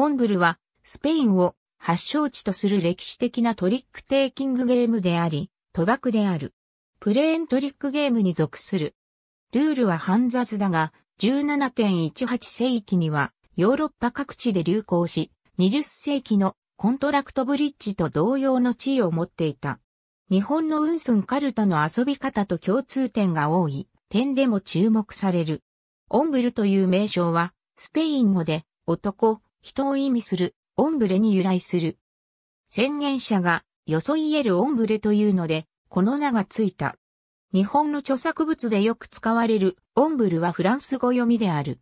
オンブルは、スペインを発祥地とする歴史的なトリックテイキングゲームであり、賭博である。プレーントリックゲームに属する。ルールは煩雑だが、17.18世紀にはヨーロッパ各地で流行し、20世紀のコントラクトブリッジと同様の地位を持っていた。日本の運ンカルタの遊び方と共通点が多い点でも注目される。オンブルという名称は、スペイン語で男、人を意味する、オンブレに由来する。宣言者が、よそいえるオンブレというので、この名がついた。日本の著作物でよく使われる、オンブルはフランス語読みである。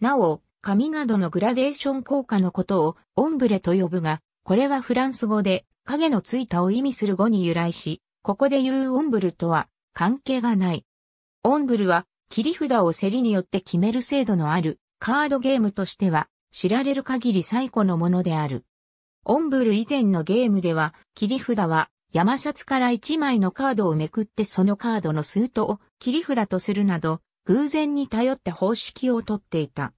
なお、紙などのグラデーション効果のことを、オンブレと呼ぶが、これはフランス語で、影のついたを意味する語に由来し、ここで言うオンブルとは、関係がない。オンブルは、切り札を競りによって決める制度のある、カードゲームとしては、知られる限り最古のものである。オンブル以前のゲームでは、切り札は山札から1枚のカードをめくってそのカードのスートを切り札とするなど、偶然に頼った方式をとっていた。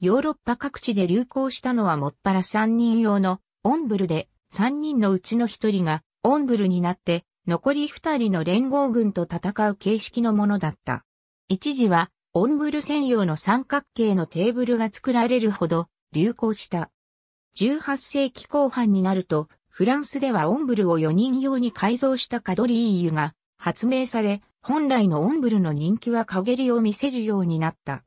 ヨーロッパ各地で流行したのはもっぱら3人用のオンブルで、3人のうちの1人がオンブルになって、残り2人の連合軍と戦う形式のものだった。一時はオンブル専用の三角形のテーブルが作られるほど流行した。18世紀後半になると、フランスではオンブルを4人用に改造したカドリーユが発明され、本来のオンブルの人気は陰りを見せるようになった。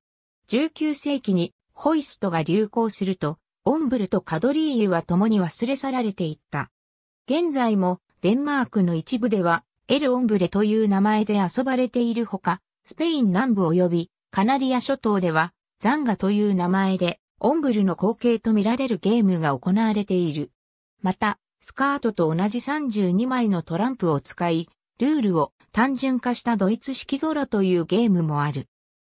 19世紀にホイストが流行すると、オンブルとカドリーユは共に忘れ去られていった。現在もデンマークの一部ではエルオンブレという名前で遊ばれているほか、スペイン南部及びカナリア諸島では、ザンガという名前で、オンブルの光景と見られるゲームが行われている。また、スカートと同じ32枚のトランプを使い、ルールを単純化したドイツ式ゾロというゲームもある。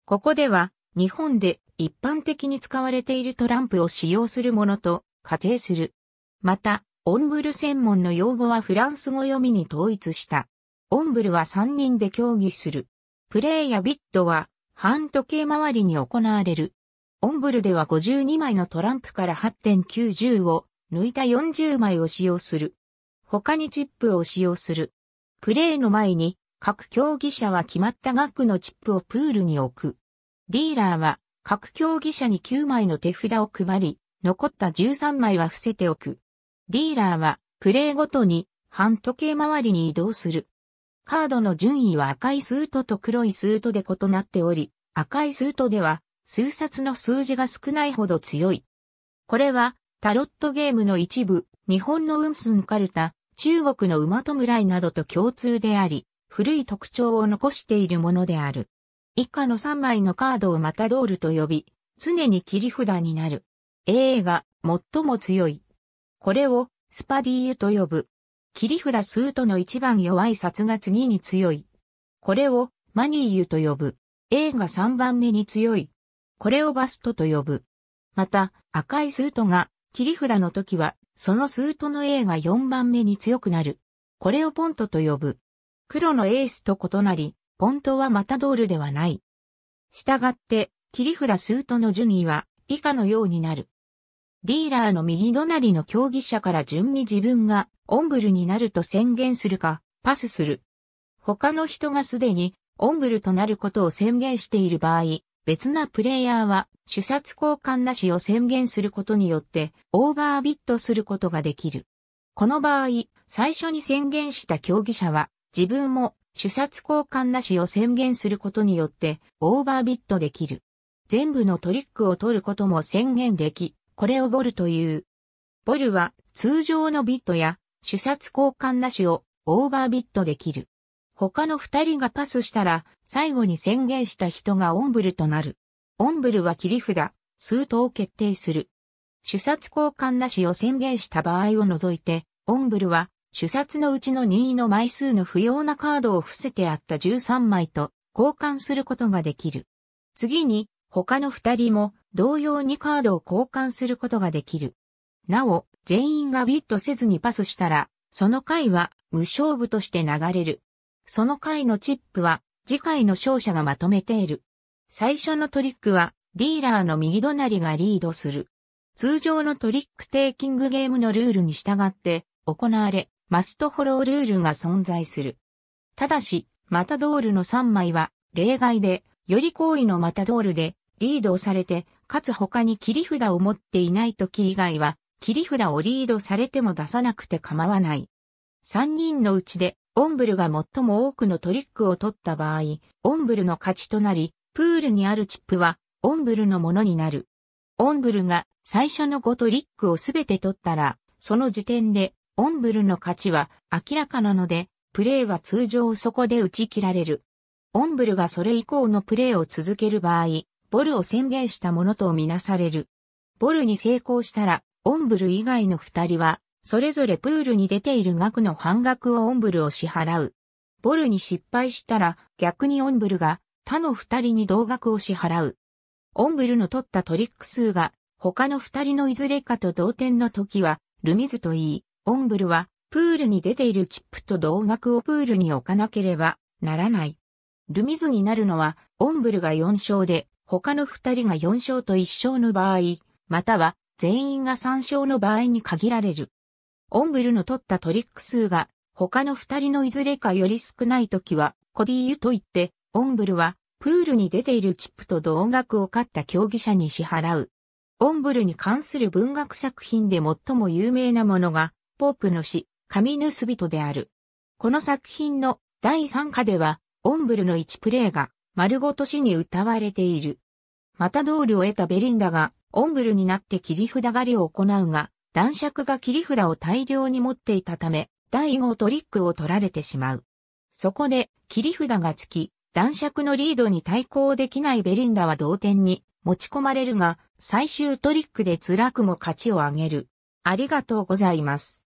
ここでは、日本で一般的に使われているトランプを使用するものと仮定する。また、オンブル専門の用語はフランス語読みに統一した。オンブルは3人で協議する。プレイやビットは半時計回りに行われる。オンブルでは52枚のトランプから8.90を抜いた40枚を使用する。他にチップを使用する。プレーの前に各競技者は決まった額のチップをプールに置く。ディーラーは各競技者に9枚の手札を配り、残った13枚は伏せておく。ディーラーはプレーごとに半時計回りに移動する。カードの順位は赤いスートと黒いスートで異なっており、赤いスートでは数冊の数字が少ないほど強い。これはタロットゲームの一部、日本のウンスンカルタ、中国の馬弔いなどと共通であり、古い特徴を残しているものである。以下の3枚のカードをマタドールと呼び、常に切り札になる。A が最も強い。これをスパディーユと呼ぶ。切り札スートの一番弱い札が次に強い。これをマニーユと呼ぶ。A が3番目に強い。これをバストと呼ぶ。また、赤いスートが切り札の時は、そのスートの A が4番目に強くなる。これをポントと呼ぶ。黒のエースと異なり、ポントはまたドールではない。したがって、切り札スートの順位は以下のようになる。ディーラーの右隣の競技者から順に自分がオンブルになると宣言するか、パスする。他の人がすでにオンブルとなることを宣言している場合、別なプレイヤーは主殺交換なしを宣言することによってオーバービットすることができる。この場合、最初に宣言した競技者は自分も主殺交換なしを宣言することによってオーバービットできる。全部のトリックを取ることも宣言でき、これをボルという。ボルは通常のビットや主殺交換なしをオーバービットできる。他の二人がパスしたら最後に宣言した人がオンブルとなる。オンブルは切り札、数等を決定する。主殺交換なしを宣言した場合を除いて、オンブルは主殺のうちの任意の枚数の不要なカードを伏せてあった13枚と交換することができる。次に他の二人も同様にカードを交換することができる。なお、全員がビットせずにパスしたら、その回は無勝負として流れる。その回のチップは次回の勝者がまとめている。最初のトリックはディーラーの右隣がリードする。通常のトリックテイキングゲームのルールに従って行われ、マストフォロールールが存在する。ただし、マタドールの3枚は例外で、より高位のマタドールでリードをされて、かつ他に切り札を持っていない時以外は、切り札をリードされても出さなくて構わない。3人のうちで、オンブルが最も多くのトリックを取った場合、オンブルの勝ちとなり、プールにあるチップは、オンブルのものになる。オンブルが最初の5トリックをすべて取ったら、その時点で、オンブルの勝ちは明らかなので、プレーは通常そこで打ち切られる。オンブルがそれ以降のプレーを続ける場合、ボルを宣言したものとみなされる。ボルに成功したら、オンブル以外の二人は、それぞれプールに出ている額の半額をオンブルを支払う。ボルに失敗したら、逆にオンブルが他の二人に同額を支払う。オンブルの取ったトリック数が、他の二人のいずれかと同点の時は、ルミズと言い、オンブルは、プールに出ているチップと同額をプールに置かなければならない。ルミズになるのは、オンブルが4勝で、他の二人が4勝と1勝の場合、または全員が3勝の場合に限られる。オンブルの取ったトリック数が他の二人のいずれかより少ない時はコディーユといって、オンブルはプールに出ているチップと同額を買った競技者に支払う。オンブルに関する文学作品で最も有名なものが、ポープの詩、神盗人である。この作品の第3課では、オンブルの1プレイが丸ごと死に歌われている。またドールを得たベリンダが、オンブルになって切り札狩りを行うが、男爵が切り札を大量に持っていたため、第5トリックを取られてしまう。そこで、切り札がつき、男爵のリードに対抗できないベリンダは同点に持ち込まれるが、最終トリックで辛くも勝ちを上げる。ありがとうございます。